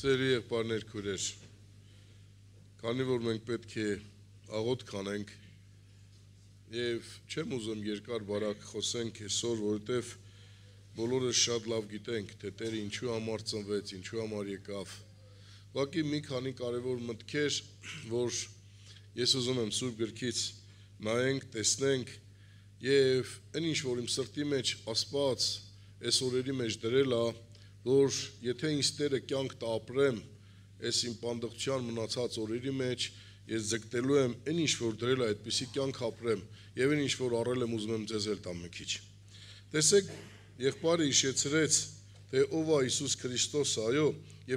Սերի եղբայրներ քուրեր, քանի որ մենք պետք է աղոտ կանենք եւ չեմ ուզում երկար բարակ խոսենք այսօր, որովհետեւ բոլորը շատ լավ գիտենք, թե Տերը ինչու համար ծնվեց, ինչու համար եկավ։ Ուղղակի մի քանի կարևոր մտքեր, որ ես ուզում եմ Սուրբ գրքից նայենք, տեսնենք եւ այն ինչ որ իմ սրտի մեջ Աստված այս օրերի մեջ դրել է, որ եթե ինձ Տերը կյանք տա ապրեմ այս իմ պանդղության մնացած օրերի մեջ, ես ձգտելու եմ այն ինչ որ դրել այդպիսի կյանք ապրեմ եւ այն ինչ որ առել եմ ուզում եմ ձեզ էլ տամ մի քիչ։ Տեսեք, եղբայրը հիշեցրեց, թե ով է Հիսուս Քրիստոսը, այո,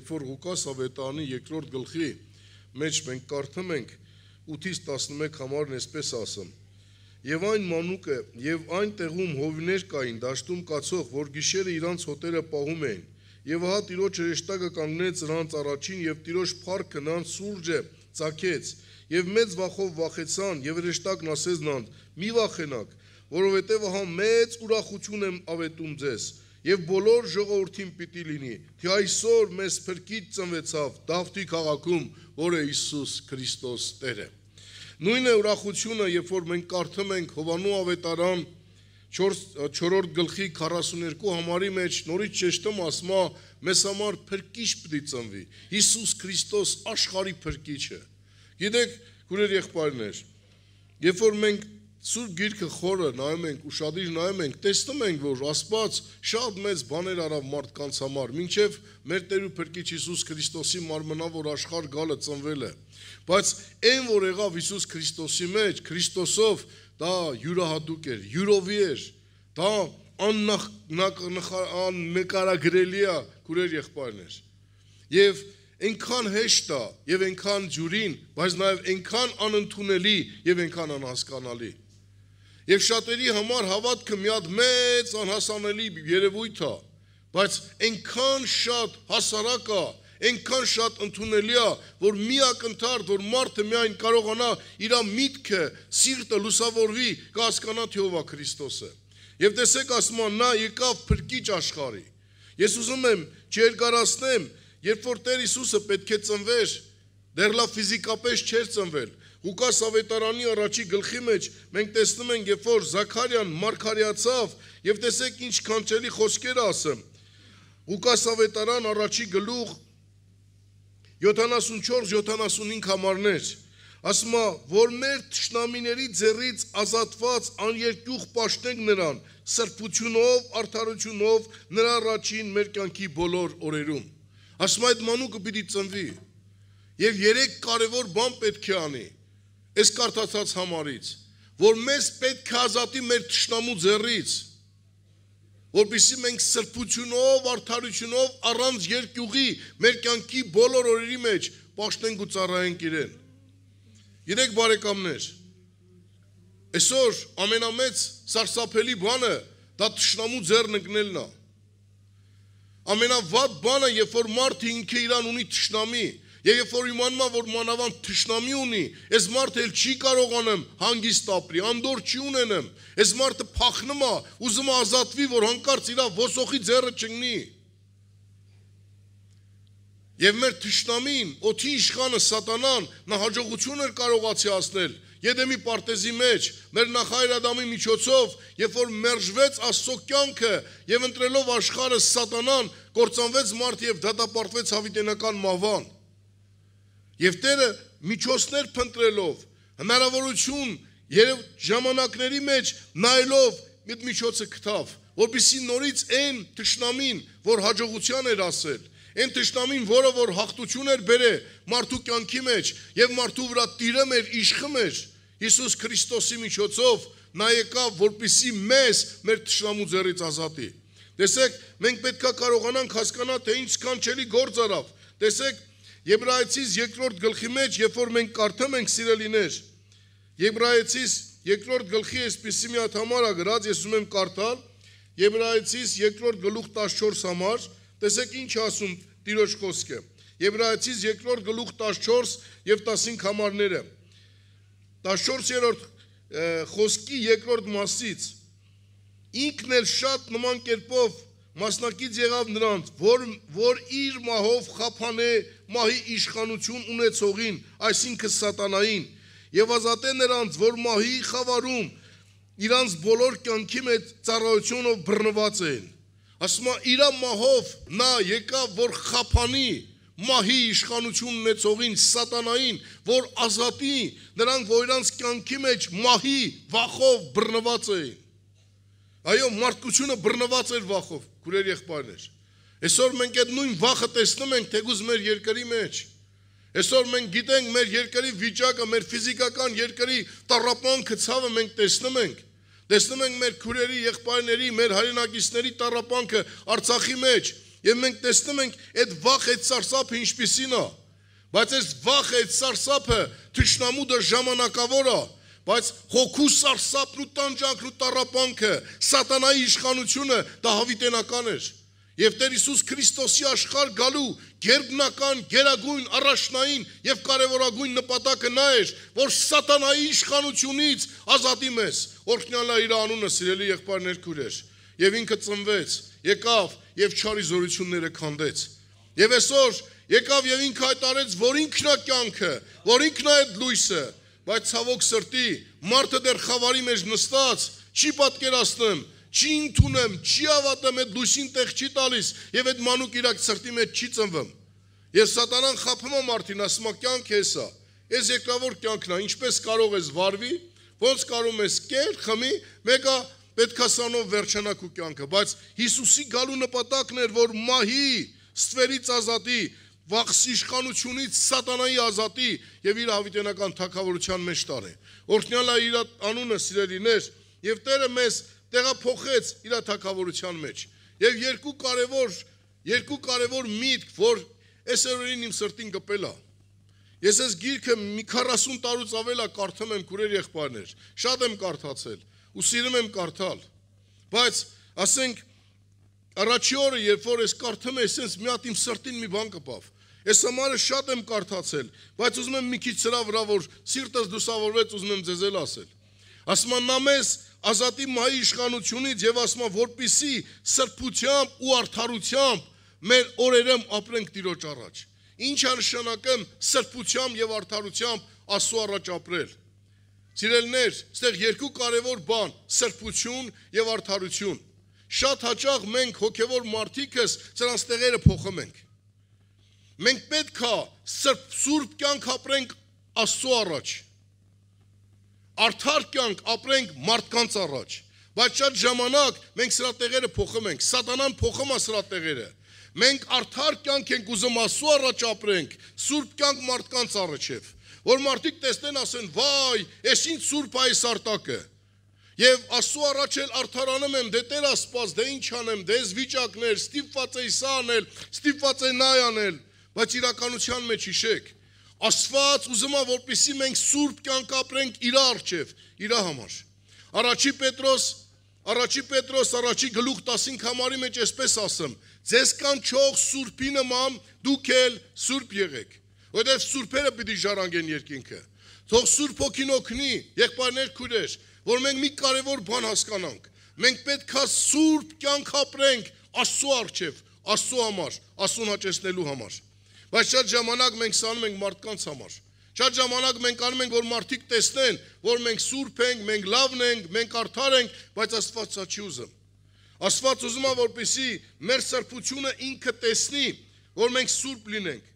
երբ որ Ղուկաս ավետարանի 2-րդ գլխի մեջ մենք կարդում ենք 8-ից 11 համարն էսպես ասում. Եվ այն մանուկը եւ այն տեղում հովիներ կային, դաշտում կացող, որ գիշերը իրանց հոտերը պահում էին Եվ ահա Տիրոջ հրեշտակը կանգնեց նրանց առաջին եւ Տիրոջ փառքը նրանց սուրջը ցակեց եւ մեծ վախով վախեցան եւ հրեշտակն ասեց նրանց. Մի վախենակ, որովհետեւ ահա մեծ ուրախություն եմ ավետում ձեզ եւ բոլոր ժողովրդին պիտի լինի, թե այսօր մեզ փրկիչ ծնվեցավ Դավթի քաղաքում, որը Հիսուս Քրիստոս Տերը։ Նույն է ուրախությունը, երբ որ մենք կարդում ենք Հովանու ավետարան 1 4-րդ գլխի 42 համարի մեջ նորից ճշտում ասմա մեզ համար փրկիչ պիտի ծնվի։ Հիսուս Քրիստոս աշխարհի փրկիչը։ Գիտեք, քուրեր եղբայրներ, երբ որ մենք Սուր գիրքը խորը նայում ենք, ուրشادիր նայում ենք, տեսնում ենք, որ Աստված շատ մեծ բաներ արավ մարդկանց համար, մինչև մեր Տեր ու Փրկիչ Հիսուս Քրիստոսի մարմնավոր աշխարհ գալը ծնվել է։ Բայց այն, որ եղավ Հիսուս Քրիստոսի մեջ, Քրիստոսով, դա յուրահատուկ էր, յուրովի էր, դա աննկարագրելի է, քուրեր եղբայրներ։ Եվ այնքան հեշտ է եւ այնքան ջուրին, բայց նաեւ այնքան անընդունելի եւ այնքան անհասկանալի։ Եվ շատերի համար հավատքը մի հատ մեծ անհասանելի երևույթ է, բայց այնքան շատ հասարակ է, այնքան շատ ընդունելի է, որ մի ակնթարթ, որ մարդը միայն կարողանա իր միտքը, սիրտը լուսավորվի, կհասկանա թե ով է Քրիստոսը։ Եվ տեսեք ասում է, նա եկավ փրկիչ աշխարհի։ Ես ուզում եմ չերկարացնեմ, երբ որ Տեր Հիսուսը պետք է ծնվեր, դեռ լավ ֆիզիկապես չէր ծնվել, Ղուկաս ավետարանի առաջի գլխի մեջ մենք տեսնում ենք, երբ որ Զաքարիան մարգարեացավ, եւ տեսեք ինչ քանչելի խոսքեր ասում։ Ղուկաս ավետարան առաջի գլուխ 74-75 համարներ։ Ասում է, որ մեր ճշնամիների ձեռից ազատված աներկյուղ պաշտենք նրան սրբությունով, արդարությունով նրա առաջին մեր կյանքի բոլոր օրերում։ Ասում է, այդ մանուկը պիտի ծնվի։ Եվ երեք կարևոր բան պետք է անի այս կարտացած համարից, որ մեզ պետք է ազատի մեր ճշնամու ձեռից, որպիսի մենք սրբությունով, արդարությունով, առանց երկյուղի մեր կյանքի բոլոր օրերի մեջ պաշտենք ու ծառայենք իրեն։ Երեք բարեկամներ, այսօր ամենամեծ սարսափելի բանը դա ճշնամու ձեռն ընկնելն է։ Ամենավատ բանը, երբ որ մարդը ինքը իրան ունի ճշնամի, Եվ երբ որ իմանում որ մանավանդ ճշնամի ունի, այս մարդը էլ չի կարողանեմ հանգիստ ապրի, անդոր չի ունենեմ։ Այս մարդը փախնում է, ուզում է ազատվի, որ հանկարծ իր ոսոխի ձեռը չընկնի։ Եվ մեր ճշնամին, օթի իշխանը սատանան, նա հաջողություն էր կարողացի ասնել Եդեմի պարտեզի մեջ, մեր նախայր Ադամի միջոցով, երբ որ մերժվեց Աստծո կյանքը եւ ընտրելով աշխարհը սատանան, կործանվեց մարդ եւ դատապարտվեց հավիտենական մահվան։ Եվ Տերը միջոցներ փնտրելով, հնարավորություն երբ ժամանակների մեջ նայելով մի միջոցը գտավ, որբիսի նորից այն ճշնամին, որ հաջողության էր ասել, այն ճշնամին, որը որ հաղթություն էր բերել մարդու կյանքի մեջ եւ մարդու վրա տիրը մեր իշխը մեր Հիսուս Քրիստոսի միջոցով նա եկավ, որբիսի մեզ մեր ճշնամու ձեռից ազատի։ Տեսեք, մենք պետքա կարողանանք հասկանալ, թե ինչ կանչելի գործ արավ։ Տեսեք, Եբրայեցիս երկրորդ գլխի մեջ, երբ որ մենք կարդում ենք սիրելիներ, Եբրայեցիս երկրորդ գլխի այսպիսի մի հատ համարա գրած, ես ուզում եմ կարդալ, Եբրայեցիս երկրորդ գլուխ 14 համար, տեսեք ինչ ասում Տիրոջ խոսքը։ Եբրայեցիս երկրորդ գլուխ 14 եւ 15 համարները։ 14-րդ խոսքի երկրորդ մասից ինքն էլ շատ նման կերպով մասնակից եղավ նրանց, որ որ իր մահով խափանե մահի իշխանություն ունեցողին, այսինքն սատանային, եւ ազատե նրանց, որ մահի խավարում իրանց բոլոր կյանքի մեջ ծառայությունով բռնված են։ Ասում է իր մահով նա եկավ, որ խափանի մահի իշխանություն ունեցողին, սատանային, որ ազատի նրանք, որ իրանց կյանքի մեջ մահի վախով բռնված էին։ Այո, մարդկությունը բռնված էր վախով քուրեր եղբայրներ։ Այսօր մենք այդ նույն վախը տեսնում ենք թեգուզ մեր երկրի մեջ։ Այսօր մենք գիտենք մեր երկրի վիճակը, մեր ֆիզիկական երկրի տարապանքը ցավը մենք տեսնում ենք։ Տեսնում ենք մեր քուրերի, եղբայրների, մեր հայրենակիցների տարապանքը Արցախի մեջ, եւ մենք տեսնում ենք այդ վախը, այդ սարսափը ինչպիսին է։ Բայց այս վախը, այդ սարսափը, ճշնամուտը ժամանակավոր է։ ժամանակավոր բայց հոգու սարսափն ու տանջանքն ու տարապանքը, սատանայի իշխանությունը դա հավիտենական էր։ Եվ Տեր Հիսուս Քրիստոսի աշխարհ գալու գերբնական, գերագույն, առաջնային եւ կարեւորագույն նպատակը նա էր, որ սատանայի իշխանությունից ազատի մեզ։ Օրհնյալա իր անունը սիրելի եղբայր ներքուր էր։ Եվ ինքը ծնվեց, եկավ եւ չարի զորությունները քանդեց։ Եվ այսօր եկավ եւ ինքը հայտարարեց, որ ինքն է կյանքը, որ ինքն է այդ լույսը, բայց ցավոք սրտի մարդը դեռ խավարի մեջ նստած չի պատկերացնում, չի ընդունում, չի ավատում, այդ լույսին տեղ չի տալիս եւ այդ մանուկ իրակ սրտի մեջ չի ծնվում։ Եվ սատանան խափում է մարդին, ասում է կյանք էսա։ Էս եկավոր կյանքն է, ինչպես կարող ես վարվի, ոնց կարող ես կեր, խմի, մեկը պետքա սանով վերջանա քո կյանքը, բայց Հիսուսի գալու նպատակն էր, որ մահի, ստվերից ազատի, վախս իշխանությունից սատանայի ազատի եւ իր հավիտենական թակավորության մեջ տարե։ Օրհնյալա իր անունը սիրելիներ եւ Տերը մեզ տեղափոխեց իր թակավորության մեջ։ Եվ երկու կարևոր երկու կարևոր միտք, որ այսօրին իմ սրտին գպելա։ Ես այս գիրքը մի 40 տարուց ավել է կարդում եմ քուրեր եղբայրներ։ Շատ եմ կարդացել ու սիրում եմ կարդալ։ Բայց ասենք Առաջի օրը, երբ որ ես կարդում եմ, ասես մի հատ իմ սրտին մի բան կպավ։ Ես համարը շատ եմ կարդացել, բայց ուզում եմ մի քիչ սրա վրա որ սիրտս դուսավորվեց, ուզում եմ ձեզ էլ ասել։ Ասում եմ նամես ազատի մայի իշխանությունից եւ ասում եմ որpիսի սրբությամբ ու արդարությամբ մեր օրերը ապրենք Տիրոջ առաջ։ Ինչ է նշանակում սրբությամբ եւ արդարությամբ Աստծո առաջ ապրել։ Սիրելներ, այստեղ երկու կարևոր բան՝ սրբություն եւ արդարություն։ Շատ հաճախ մենք հոգևոր մարդիկս սրանց տեղերը փոխում ենք։ Մենք պետքա սրբ սուրբ կյանք ապրենք Աստծո առաջ։ Արդար կյանք ապրենք մարդկանց առաջ։ Բայց շատ ժամանակ մենք սրա տեղերը փոխում ենք, սատանան փոխում է սրա տեղերը։ Մենք արդար կյանք ենք ուզում Աստծո առաջ ապրենք, սուրբ կյանք մարդկանց առաջև, որ մարդիկ տեսնեն ասեն, «Վայ, ես ինչ սուրբ այս արտակը»։ Եվ Աստծո առաջ էլ արթարանում եմ, դե Տեր Աստված, դե ինչ անեմ, դե ես վիճակներ, ստիպված էի սա անել, ստիպված էի նա անել, բայց իրականության մեջ հիշեք, Աստված ուզում է, որպեսզի մենք սուրբ կյանք ապրենք իր առջև, իր համար։ Առաջի Պետրոս, առաջի Պետրոս, առաջի գլուխ 15 համարի մեջ այսպես ասեմ. Ձեզ կանչող սուրբի նման դուք էլ սուրբ եղեք, որովհետև սուրբերը պիտի ժառանգեն երկինքը։ Թող Սուրբ Հոգին օգնի, եղբայրներ, քույրեր, որ մենք մի կարևոր բան հասկանանք։ Մենք պետքա սուրբ կյանք ապրենք Աստծո առջև, Աստծո համար, Աստծուն հաճեսնելու համար։ Բայց շատ ժամանակ մենք սանում ենք մարդկանց համար։ Շատ ժամանակ մենք անում ենք, որ մարդիկ տեսնեն, որ մենք սուրբ ենք, մենք լավն ենք, մենք արդար ենք, բայց Աստված սա չի ուզում։ Աստված ուզում է, որպեսզի մեր սրբությունը ինքը տեսնի, որ մենք սուրբ լինենք։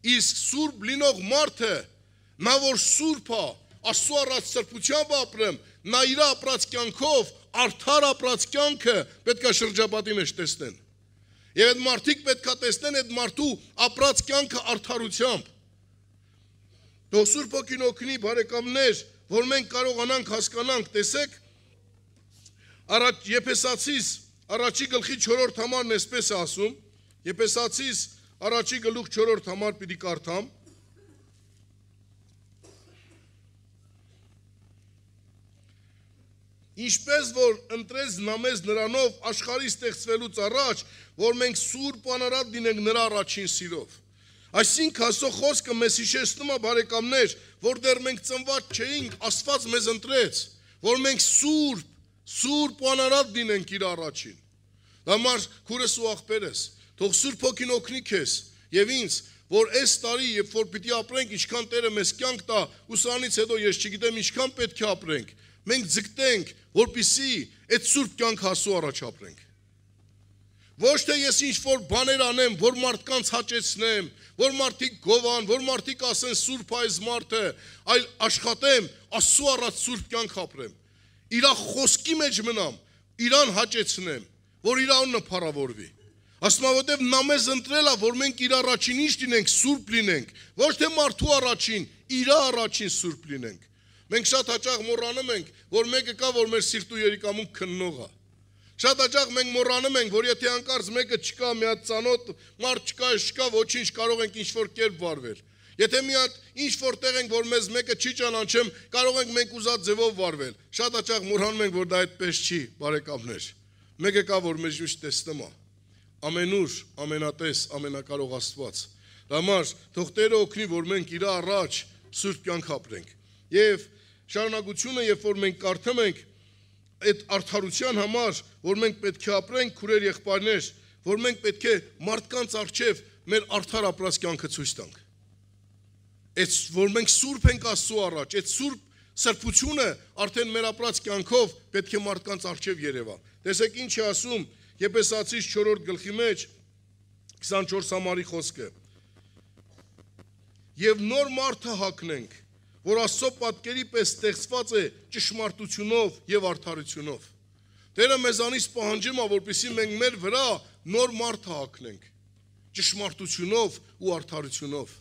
Իսկ սուրբ լինող մարդը, նա որ սուրբ է, Աստծո առած սրբությամբ ապրեմ, նա իր ապրած կյանքով, արդար ապրած կյանքը պետքա շրջապատի մեջ տեսնեն։ Եվ այդ մարդիկ պետքա տեսնեն այդ մարդու ապրած կյանքը արդարությամբ։ Դու Սուրբ Օքին օգնի բարեկամներ, որ մենք կարողանանք հասկանանք, տեսեք, առաջ Եփեսացիս առաջի գլխի 4-րդ համարն էսպես է ասում, Եփեսացիս առաջի գլուխ 4-րդ համար պիտի կարդամ։ Ինչպես որ ընտրեց նա մեզ նրանով աշխարհի ստեղծվելուց առաջ, որ մենք սուրբ անարատ լինենք նրա առաջին սիրով։ Այսինքն հասո խոսքը մեզ հիշեցնում է բարեկամներ, որտեղ մենք ծնված չէինք, Աստված մեզ ընտրեց, որ մենք սուրբ, սուրբ անարատ լինենք իր առաջին։ Համար քուրս ու աղբերս, թող Սուրբ Հոգին օգնի քեզ եւ ինձ, որ այս տարի, երբ որ պիտի ապրենք, ինչքան Տերը մեզ կյանք տա, ուսանից հետո ես չգիտեմ ինչքան պետք է ապրենք, մենք ձգտենք, որպիսի այդ սուրբ կյանք հասու առաջապրենք։ Ոչ թե ես ինչ որ բաներ անեմ, որ մարդկանց հաճեցնեմ, որ մարդիկ գովան, որ մարդիկ ասեն սուրբ այս մարդը, այլ աշխատեմ Աստծո առած սուրբ կյանք ապրեմ։ Իրա խոսքի մեջ մնամ, իրան հաճեցնեմ, որ իրանն փառավորվի։ Ասում ովհետև նա մեզ ընտրել է, որ մենք իր առաջին ինչ լինենք, սուրբ լինենք, ոչ թե մարդու առաջին, իր առաջին սուրբ լինենք։ Մենք շատ հաճախ մոռանում ենք, որ մեկը կա, որ մեր սիրտու երիկամում քննող է։ Շատ հաճախ մենք մոռանում ենք, որ եթե անկարծ մեկը չկա, մի հատ ցանոթ մարդ չկա, չկա, ոչինչ կարող ենք ինչ-որ կերպ վարվել։ Եթե մի հատ ինչ որտեղ ենք, որ մեզ մեկը չի ճանաչեմ, կարող ենք մենք ուզած ձևով վարվել։ Շատ հաճախ մոռանում ենք, որ դա այդպես չի, բարեկամներ։ Մեկը կա, որ մեզ ճիշտ տեսնում է։ Ամենուր, ամենատես, ամենակարող Աստված։ Դամար, թող Տերը օգնի, որ մենք իր առաջ սուրբ կյանք ապրենք։ Եվ շարունակությունը, երբ որ մենք կարդում ենք այդ արդարության համար, որ մենք պետք է ապրենք քուրեր եղբայրներ, որ մենք պետք է մարդկանց արժև մեր արդար ապրած կյանքը ցույց տանք։ Այդ որ մենք սուրբ ենք Աստծո առաջ, այդ սուրբ սրբությունը արդեն մեր ապրած կյանքով պետք է մարդկանց արժև երևա։ Տեսեք ինչ է ասում Եփեսացիս 4-րդ գլխի մեջ 24 համարի խոսքը։ Եվ նոր մարդը հակնենք, որ Աստծո պատկերի պես ստեղծված է ճշմարտությունով եւ արդարությունով։ Տերը մեզանից պահանջում է, որպեսզի մենք մեր վրա նոր մարդ հակնենք ճշմարտությունով ու արդարությունով։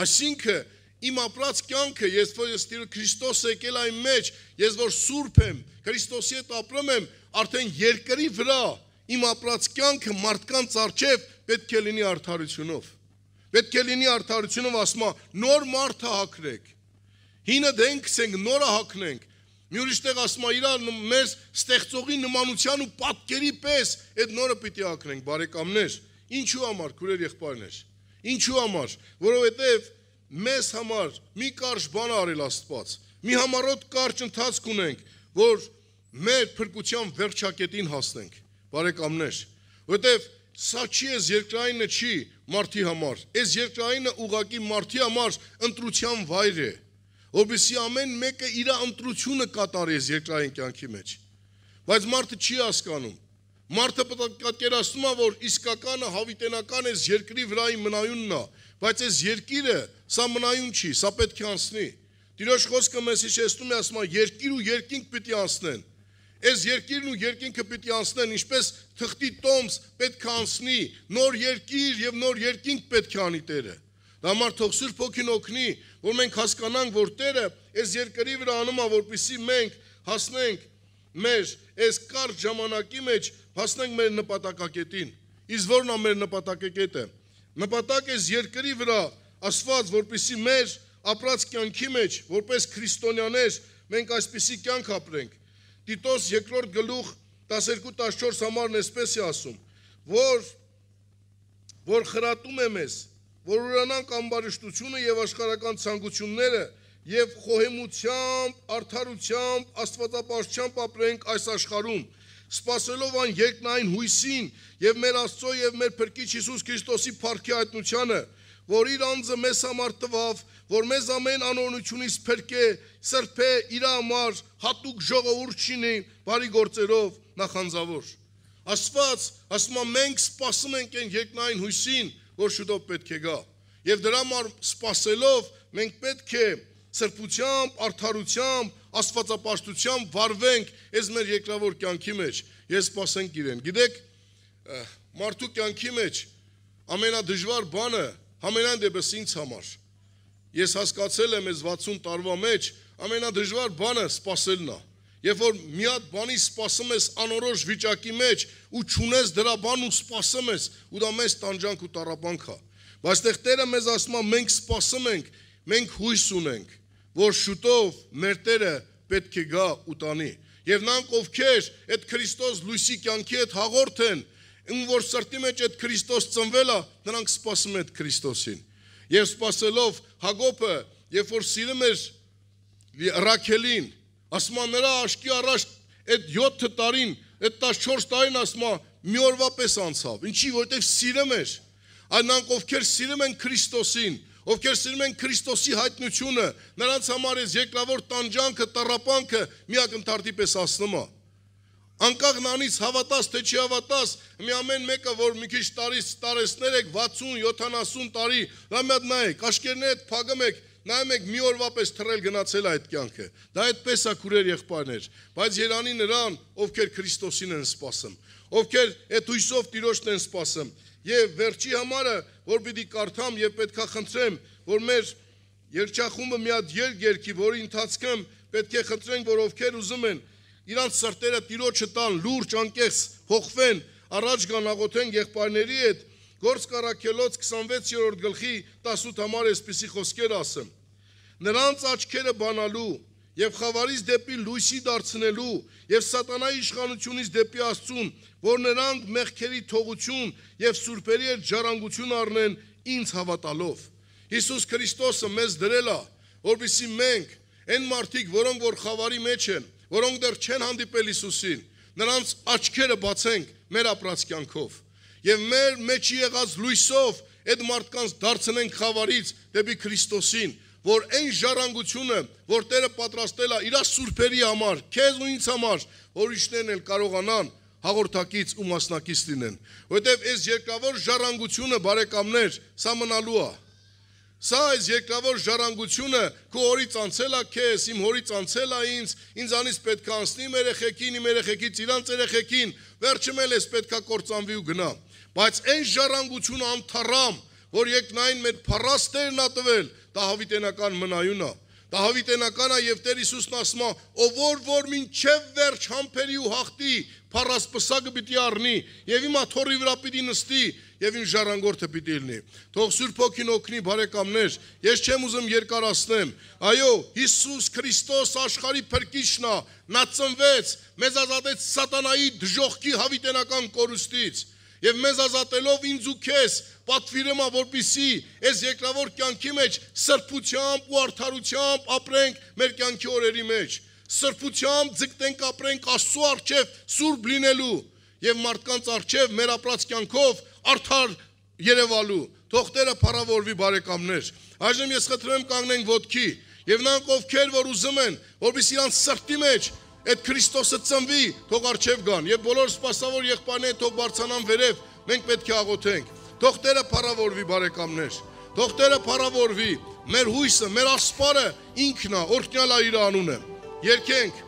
Այսինքն իմ ապրած կյանքը, ես որ ես Տեր Քրիստոս եկել այն մեջ, ես որ սուրբ եմ, Քրիստոսի հետ ապրում եմ, արդեն երկրի վրա իմ ապրած կյանքը մարդկանց արչև պետք է լինի արդարությունով։ Պետք է լինի արդարությունով, ասում է, նոր մարդը հակրեք Հինը դենք ցենք նորը հակնենք։ Մի ուրիշ տեղ ասում է իրար մեզ ստեղծողի նմանության ու պատկերի պես այդ նորը պիտի հակնենք, բարեկամներ։ Ինչու համար, քուրեր եղբայրներ։ Ինչու համար, որովհետև մեզ համար մի կարճ բան արել Աստված։ Մի համառոտ կարճ ընթացք ունենք, որ մեր փրկության վերջակետին հասնենք, բարեկամներ։ Որովհետև Սա չի ես երկրայինը չի մարդի համար։ Այս երկրայինը ուղակի մարդի համար ընտրության վայր է որովհետեւ ամեն մեկը իր ընտրությունը կատարես երկրային կյանքի մեջ։ Բայց մարդը չի հասկանում։ Մարդը պատկերացնում է, որ իսկականը հավիտենական է երկրի վրայի մնայունն է, բայց այս երկիրը սա մնայուն չի, սա պետք է անցնի։ Տիրոջ խոսքը մեզ հիշեցնում է, ասում է, երկիր ու երկինք պիտի անցնեն։ Այս երկիրն ու երկինքը պիտի անցնեն, ինչպես թղթի տոմս պետք է անցնի, նոր երկիր եւ նոր երկինք պետք է անի Տերը։ Դա համար թող Սուրբ Հոգին օգնի, որ մենք հասկանանք, որ Տերը այս երկրի վրա անում է, որպիսի մենք հասնենք մեր այս կարճ ժամանակի մեջ հասնենք մեր նպատակակետին։ Իսկ որն է մեր նպատակակետը։ Նպատակ այս երկրի վրա Աստված, որպիսի մեր ապրած կյանքի մեջ, որպես քրիստոնյաներ, մենք այսպիսի կյանք ապրենք։ Տիտոս 2-րդ գլուխ 12-14 համարն էսպես է ասում, որ որ խրատում է մեզ որ ուրանանք ամբարիշտությունը եւ աշխարական ցանկությունները եւ խոհեմությամբ, արդարությամբ, աստվածապաշտությամբ ապրենք այս աշխարհում, սпасելով այն երկնային հույսին եւ մեր Աստծո եւ մեր Փրկիչ Հիսուս Քրիստոսի փառքի հայտնությանը, որ իր անձը մեզ համար տվավ, որ մեզ ամեն անօրնությունից փրկե, սրբե իր համար հատուկ ժողովուրդ չինի բարի գործերով նախանձավոր։ Աստված ասում է մենք սпасում ենք այն երկնային հույսին, որ շուտով պետք է գա։ Եվ դրա համար սпасելով մենք պետք է սրբությամբ, արդարությամբ, աստվածապաշտությամբ վարվենք այս մեր երկրավոր կյանքի մեջ։ Ես սпасենք իրեն։ Գիտեք, մարդու կյանքի մեջ ամենադժվար բանը համենայն դեպս ինձ համար։ Ես հասկացել եմ այս 60 տարվա մեջ ամենադժվար բանը սпасելն է։ Երբ որ մի հատ բանի սпасում ես անորոշ վիճակի մեջ ու ճունես դրա բան ու սпасում ես ու դա մեզ տանջանք ու տարապանք է։ Բայց այդտեղ Տերը մեզ ասում է մենք սпасում ենք, մենք հույս ունենք, որ շուտով մեր Տերը պետք է գա ու տանի։ Եվ նրանք ովքեր այդ Քրիստոս լույսի կյանքի հետ հաղորդեն, ում որ սրտի մեջ այդ Քրիստոս ծնվել է, նրանք սпасում են այդ Քրիստոսին։ Եվ սпасելով Հակոբը, երբ որ սիրում էր Ռաքելին, ասում է նրա աշկի առաջ այդ 7 տարին, այդ 14 տարին ասում է մի օրվա պես անցավ։ Ինչի, որովհետև սիրում էր։ Այնանք ովքեր սիրում են Քրիստոսին, ովքեր սիրում են Քրիստոսի հայտնությունը, նրանց համար այս երկրավոր տանջանքը, տառապանքը մի ակնթարթի պես ասնում է։ Անկախ նանից հավատաս թե չի հավատաս, մի ամեն մեկը որ մի քիչ տարից տարեսներ եք 60, 70 տարի, դա մի հատ նայեք, աշկերն է փագում եք, նայում ենք մի օրվա պես թռել գնացել այդ կյանքը։ Դա այդպես է քուրեր եղբայրներ, բայց Երանի նրան, ովքեր Քրիստոսին են սпасում, ովքեր այդ հույսով Տիրոջն են սпасում, եւ վերջի համարը, որ պիտի կարդամ եւ պետքա խնդրեմ, որ մեր երջախումը մի հատ երկ երկի, որի ընթացքում պետք է խնդրենք, որ ովքեր ուզում են իրանց սրտերը Տիրոջը տան լուրջ անկեղծ հողվեն, առաջ գան աղոթեն եղբայրների հետ Գործկարակելոց 26-րդ գլխի 18 համար էսպիսի խոսքեր ասեմ։ Նրանց աչքերը բանալու եւ խավարից դեպի լույսի դարձնելու եւ սատանայի իշխանությունից դեպի Աստծուն, որ նրանք մեղքերի թողություն եւ սուրբերի հետ ժառանգություն առնեն ինձ հավատալով։ Հիսուս Քրիստոսը մեզ դրել է, որովհետեւ մենք այն մարդիկ, որոնք որ խավարի մեջ են, որոնք դեռ չեն հանդիպել Հիսուսին, նրանց աչքերը բացենք մեր ապրած կյանքով եւ մեր մեջ եղած լույսով այդ մարդկանց դարձնենք խավարից դեպի Քրիստոսին, որ այն ժառանգությունը, որ Տերը պատրաստել է իր սուրբերի համար, քեզ ու ինձ համար, ուրիշներն էլ կարողանան հաղորդակից ու մասնակից լինեն, որովհետև այս երկավոր ժառանգությունը բարեկամներ, սա մնալու է։ Սա այս երկավոր ժառանգությունը քո օրից անցել է քեզ, իմ հորից անցել է ինձ, ինձանից պետք է անցնի մեր երեխեքին, իմ երեխեքից իրանց երեխեքին, վերջում էլ էս պետքա կործանվի ու գնա բայց այն ժառանգությունը անթարամ, որ եկնային մեր փառաստերն ա տվել, դա հավիտենական մնայուն ա։ Դա հավիտենական ա եւ Տեր Հիսուսն ասում ա, ով որ որ մինչև վերջ համբերի ու հաղթի, փառասպսակը պիտի առնի եւ իմ աթորի վրա պիտի նստի եւ իմ ժառանգորդը պիտի լինի։ Թող Սուրբ Օքին օգնի բարեկամներ, ես չեմ ուզում երկարացնեմ։ Այո, Հիսուս Քրիստոս աշխարհի փրկիչն է, նա ծնվեց, մեզ ազատեց սատանայի դժողքի հավիտենական կորուստից։ Եվ մեզ ազատելով ինձ ու քեզ պատվիրեմա որպիսի այս երկրավոր կյանքի մեջ սրբությամբ ու արդարությամբ ապրենք մեր կյանքի օրերի մեջ։ Սրբությամբ ձգտենք ապրենք Աստծո առջև սուրբ լինելու եւ մարդկանց առջև մեր ապրած կյանքով արդար երևալու։ Թող Տերը փառավորվի բարեկամներ։ Այժմ ես խնդրեմ կանգնենք ոտքի եւ նրանք ովքեր որ ուզում են, որպեսզի իրենց սրտի մեջ Այդ Քրիստոսը ծնվի, թող արջև գան եւ բոլոր սпасավոր եղբայրները թող բարձանան վերև, մենք պետք է աղոթենք։ Թող Տերը փառավորվի բարեկամներ։ Թող Տերը փառավորվի մեր հույսը, մեր ասպարը ինքն է, օրհնյալա իր անունը։ Երկենք